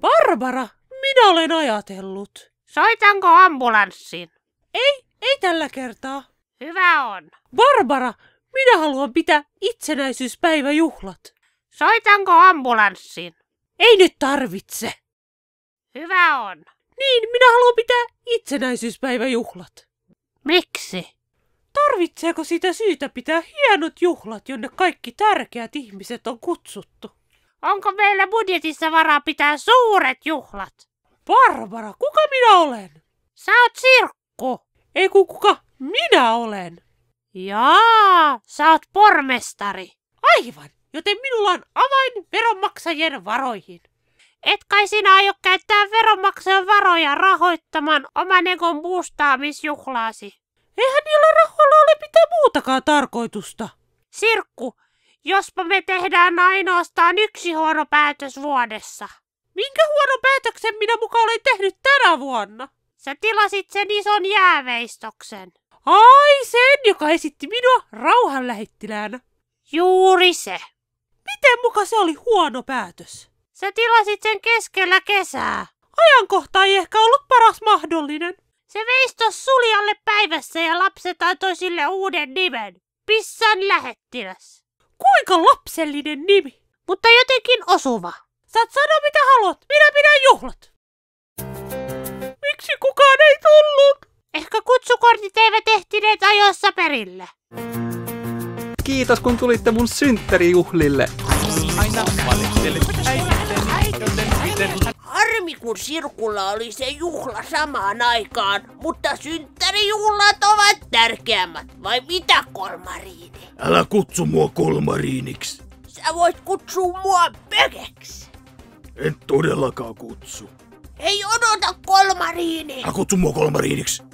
Barbara, minä olen ajatellut. Soitanko ambulanssin? Ei, ei tällä kertaa. Hyvä on. Barbara, minä haluan pitää itsenäisyyspäiväjuhlat. Soitanko ambulanssin? Ei nyt tarvitse. Hyvä on. Niin, minä haluan pitää itsenäisyyspäiväjuhlat. Miksi? Tarvitseeko sitä syytä pitää hienot juhlat, jonne kaikki tärkeät ihmiset on kutsuttu? Onko meillä budjetissa varaa pitää suuret juhlat? Barbara, kuka minä olen? Sä oot sirkku. Ei ku kuka minä olen. Jaa, sä oot pormestari. Aivan, joten minulla on avain veronmaksajien varoihin. Et kai sinä aio käyttää veronmaksajan varoja rahoittamaan oman egon boostaamisjuhlaasi. Eihän niillä rahoilla ole mitään muutakaan tarkoitusta. Sirkku, jospa me tehdään ainoastaan yksi huono päätös vuodessa. Minkä huono päätöksen minä muka olen tehnyt tänä vuonna? Sä tilasit sen ison jääveistoksen. Ai sen, joka esitti minua rauhanlähettiläänä. Juuri se. Miten muka se oli huono päätös? Sä tilasit sen keskellä kesää. Ajankohta ei ehkä ollut paras mahdollinen. Se veistos suljalle päivässä ja lapset antoi sille uuden nimen. Pissan lähettiläs. Kuinka lapsellinen nimi, mutta jotenkin osuva. Saat sanoa mitä haluat, minä pidän juhlat. Miksi kukaan ei tullut? Ehkä kutsukortit eivät ehtineet ajoissa perille. Kiitos kun tulitte mun synttärijuhlille. Aina Aina. Aina. Aina. Aina. Nurmikun sirkulla oli se juhla samaan aikaan, mutta synttärijuhlat ovat tärkeämmät, vai mitä kolmariini? Älä kutsu mua kolmariiniksi. Sä voit kutsua mua pökeksi. En todellakaan kutsu. Ei odota kolmariini. Älä kutsu mua kolmariiniksi.